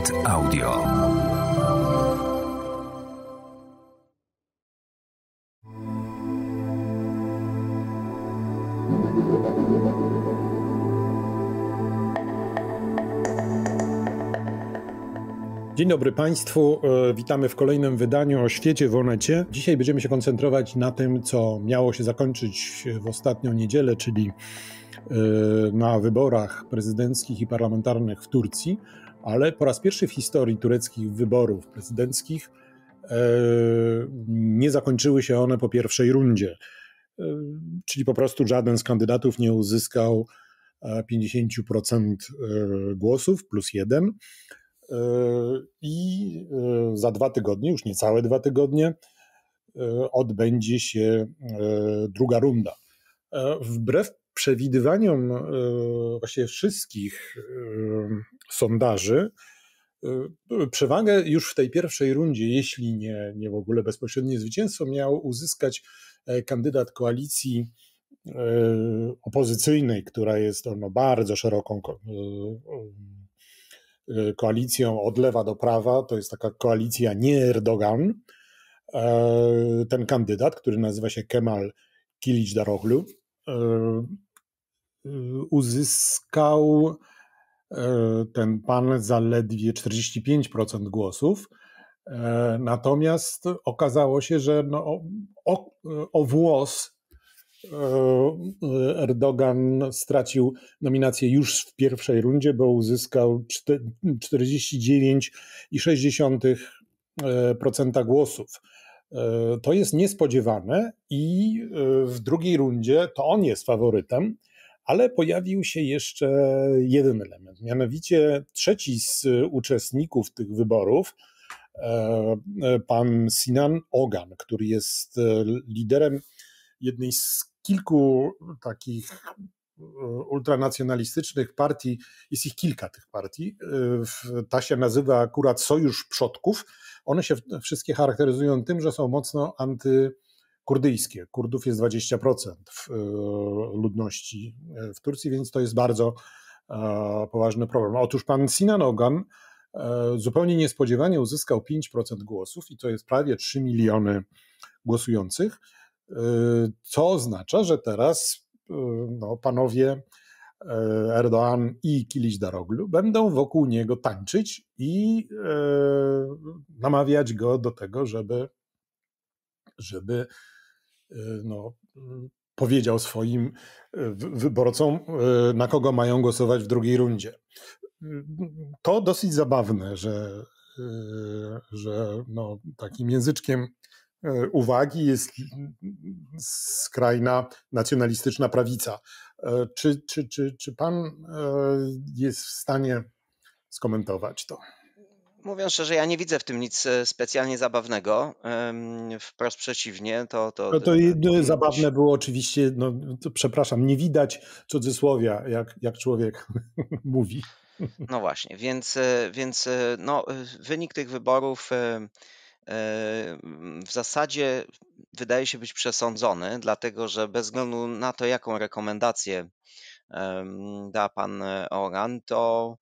Net Audio. Dzień dobry Państwu, e, witamy w kolejnym wydaniu o świecie w Onecie. Dzisiaj będziemy się koncentrować na tym, co miało się zakończyć w ostatnią niedzielę, czyli e, na wyborach prezydenckich i parlamentarnych w Turcji, ale po raz pierwszy w historii tureckich wyborów prezydenckich e, nie zakończyły się one po pierwszej rundzie. E, czyli po prostu żaden z kandydatów nie uzyskał 50% e, głosów plus jeden. I za dwa tygodnie, już niecałe dwa tygodnie, odbędzie się druga runda. Wbrew przewidywaniom właśnie wszystkich sondaży, y, y, przewagę już w tej pierwszej rundzie, jeśli nie, nie w ogóle bezpośrednie zwycięstwo, miał uzyskać e, kandydat koalicji e, opozycyjnej, która jest ono bardzo szeroką e, koalicją od lewa do prawa. To jest taka koalicja nie Erdogan. Ten kandydat, który nazywa się Kemal Kilic Daroglu, uzyskał E, ten pan zaledwie 45% głosów. E, natomiast okazało się, że no, o, o włos e, Erdogan stracił nominację już w pierwszej rundzie, bo uzyskał 49,6% głosów. To jest niespodziewane i w drugiej rundzie to on jest faworytem ale pojawił się jeszcze jeden element, mianowicie trzeci z uczestników tych wyborów, e, e, pan Sinan Ogan, który jest e, liderem jednej z kilku takich ultranacjonalistycznych partii, jest ich kilka tych partii. Ta się nazywa akurat Sojusz Przodków. One się wszystkie charakteryzują tym, że są mocno anty kurdyjskie. Kurdów jest 20% e, ludności e, w Turcji, więc to jest bardzo e, poważny problem. Otóż pan Sinan Ogan zupełnie niespodziewanie uzyskał 5% głosów i to jest prawie 3 miliony głosujących, co oznacza, że teraz no, panowie Erdoğan i Kiliś Daroglu będą wokół niego tańczyć i namawiać go do tego, żeby żeby Y, no, powiedział swoim y, wyborcom, y, na kogo mają głosować w drugiej rundzie. To dosyć zabawne, że, że no, takim języczkiem uwagi jest skrajna nacjonalistyczna prawica. Czy, czy, czy, czy pan jest w stanie skomentować to? Mówiąc szczerze, ja nie widzę w tym nic e, specjalnie zabawnego. Wprost przeciwnie, to. to no to no, zabawne być. było oczywiście, no przepraszam, nie widać cudzysłowia, jak, jak człowiek mówi. No właśnie, więc, e, więc no, wynik tych wyborów w zasadzie wydaje się być przesądzony, dlatego że bez względu na to, jaką rekomendację da pan Oran, to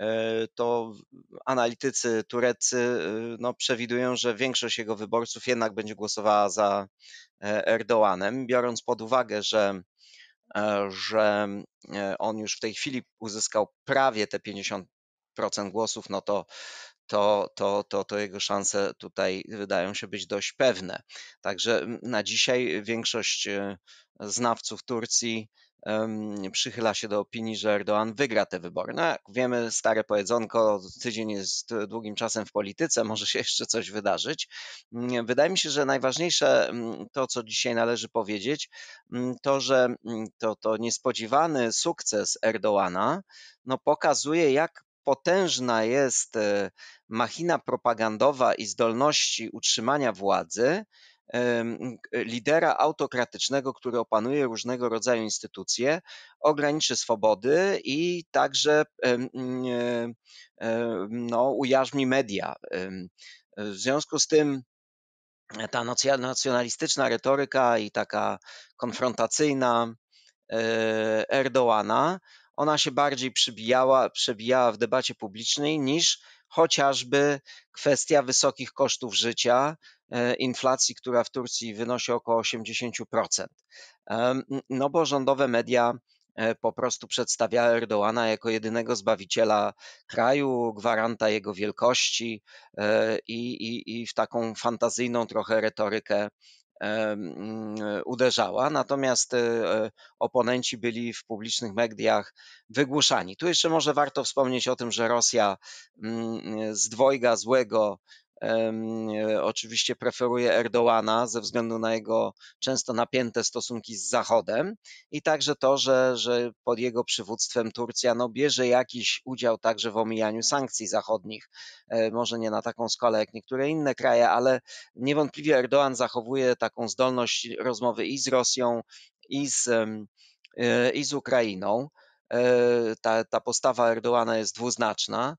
E, to analitycy tureccy e, no, przewidują, że większość jego wyborców jednak będzie głosowała za e, Erdoanem, biorąc pod uwagę, że że on już w tej chwili uzyskał prawie te 50% głosów, no to, to, to, to, to jego szanse tutaj wydają się być dość pewne. Także na dzisiaj większość znawców Turcji przychyla się do opinii, że Erdoğan wygra te wybory. No jak wiemy, stare powiedzonko, tydzień jest długim czasem w polityce, może się jeszcze coś wydarzyć. Mm, wydaje mi się, że najważniejsze mm, to, co dzisiaj należy powiedzieć, mm, to, że to, to niespodziewany sukces Erdoana no, pokazuje, jak potężna jest e, machina propagandowa i zdolności utrzymania władzy, lidera autokratycznego, który opanuje różnego rodzaju instytucje, ograniczy swobody i także no, ujarzmi media. W związku z tym e, ta nacjonalistyczna retoryka i taka konfrontacyjna e, Erdoana, ona się bardziej przebijała, przebijała w debacie publicznej niż chociażby kwestia wysokich kosztów życia, e, inflacji, która w Turcji wynosi około 80%. No bo rządowe media e, po prostu przedstawia Erdoana jako jedynego zbawiciela kraju, gwaranta jego wielkości e, i, i, i w taką fantazyjną trochę retorykę uderzała, natomiast e, oponenci byli w publicznych mediach wygłuszani. Tu jeszcze może warto wspomnieć o tym, że Rosja mm, z dwojga złego E, oczywiście preferuje Erdoana ze względu na jego często napięte stosunki z Zachodem i także to, że, że pod jego przywództwem Turcja no, bierze jakiś udział także w omijaniu sankcji zachodnich. E, może nie na taką skalę jak niektóre inne kraje, ale niewątpliwie Erdoan zachowuje taką zdolność rozmowy i z Rosją, i z, e, i z Ukrainą. E, ta, ta postawa Erdoana jest dwuznaczna,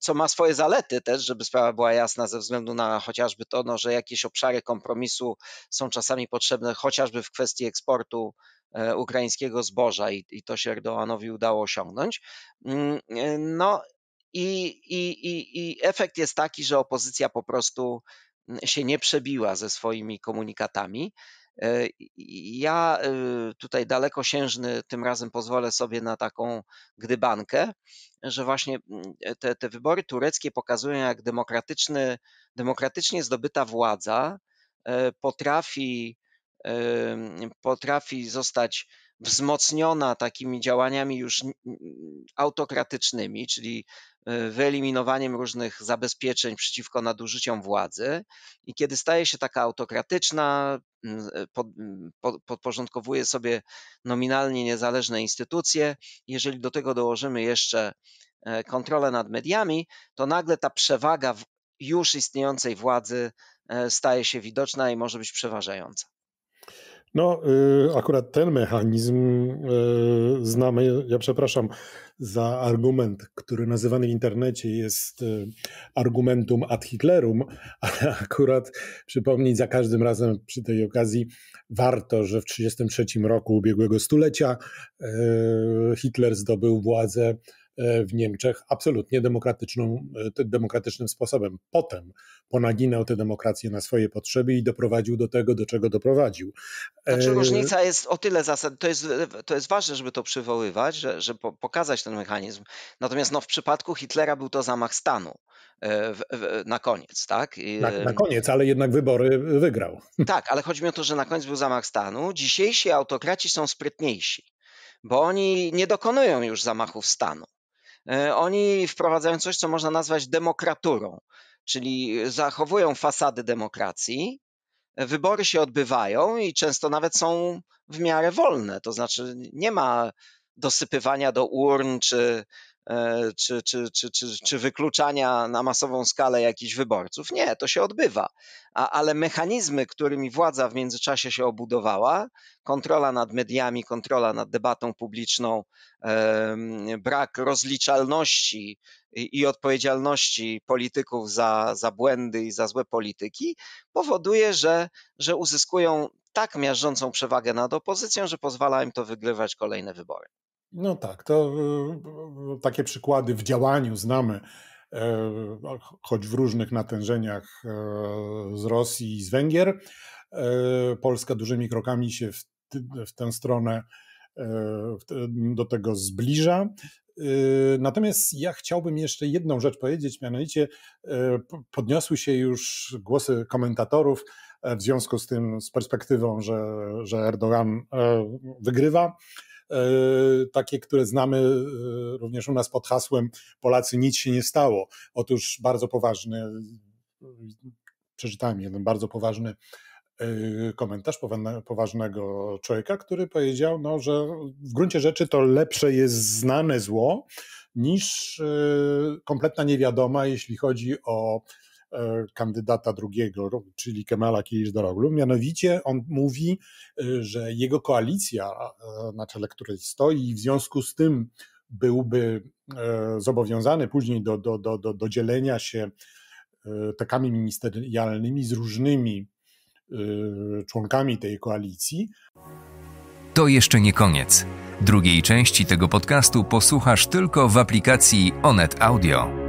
co ma swoje zalety też, żeby sprawa była jasna, ze względu na chociażby to, no, że jakieś obszary kompromisu są czasami potrzebne, chociażby w kwestii eksportu e, ukraińskiego zboża i, i to się Erdoanowi udało osiągnąć. Mm, e, no i, i, i, i efekt jest taki, że opozycja po prostu mm, się nie przebiła ze swoimi komunikatami. E, ja y, tutaj dalekosiężny tym razem pozwolę sobie na taką gdybankę, że właśnie mm, e, te, te wybory tureckie pokazują, jak demokratyczny, demokratycznie zdobyta władza e, potrafi, potrafi zostać wzmocniona takimi działaniami już autokratycznymi, czyli e, wyeliminowaniem różnych zabezpieczeń przeciwko nadużyciom władzy. I kiedy staje się taka autokratyczna, e, podporządkowuje sobie nominalnie niezależne instytucje, jeżeli do tego dołożymy jeszcze e, kontrolę nad mediami, to nagle ta przewaga już istniejącej władzy staje się widoczna i może być przeważająca. No, y, akurat ten mechanizm y, znamy. Ja przepraszam za argument, który nazywany w internecie jest y, argumentum ad Hitlerum, ale akurat przypomnieć za każdym razem przy tej okazji warto, że w 1933 roku ubiegłego stulecia Hitler zdobył władzę E, w Niemczech absolutnie demokratyczną, e, demokratycznym sposobem. Potem ponaginał tę demokrację na swoje potrzeby i doprowadził do tego, do czego doprowadził. Znaczy e, różnica jest o tyle zasadna, to jest, to jest ważne, żeby to przywoływać, że, żeby pokazać ten mechanizm. Natomiast no, w przypadku Hitlera był to zamach stanu. W, w, na koniec, tak? Na, na, koniec, ale jednak wybory wygrał. Tak, ale chodzi mi o to, że na koniec był zamach stanu. Dzisiejsi autokraci są sprytniejsi, bo oni nie dokonują już zamachów stanu. E, oni wprowadzają coś, co można nazwać demokraturą, czyli zachowują fasady demokracji, wybory się odbywają i często nawet są w miarę wolne, to znaczy nie ma dosypywania do urn czy czy, czy, czy, czy, czy wykluczania na masową skalę jakichś wyborców. Nie, to się odbywa. A, ale mechanizmy, którymi władza w międzyczasie się obudowała, kontrola nad mediami, kontrola nad debatą publiczną, brak rozliczalności i odpowiedzialności polityków za, za błędy i za złe polityki, powoduje, że, że uzyskują tak miażdżącą przewagę nad opozycją, że pozwala im to wygrywać kolejne wybory. No tak, to e, e, takie przykłady w działaniu znamy, e, choć w różnych natężeniach z Rosji i z Węgier. Polska dużymi krokami się w, w tę stronę do tego zbliża. Natomiast ja chciałbym jeszcze jedną rzecz powiedzieć, mianowicie podniosły się już głosy komentatorów w związku z tym, z perspektywą, że, że Erdogan wygrywa E, takie, które znamy e, również u nas pod hasłem Polacy nic się nie stało. Otóż bardzo poważny, przeczytałem jeden bardzo poważny e, komentarz poważnego człowieka, który powiedział, no, że w gruncie rzeczy to lepsze jest znane zło niż kompletna niewiadoma, jeśli chodzi o E, kandydata drugiego, czyli Kemala Kiliczdaroglu. Mianowicie on mówi, e, że jego koalicja, e, na czele której stoi, w związku z tym byłby zobowiązany później do, do, do, do, do dzielenia się takami ministerialnymi z różnymi członkami tej koalicji. To jeszcze nie koniec. Drugiej części tego podcastu posłuchasz tylko w aplikacji Onet Audio.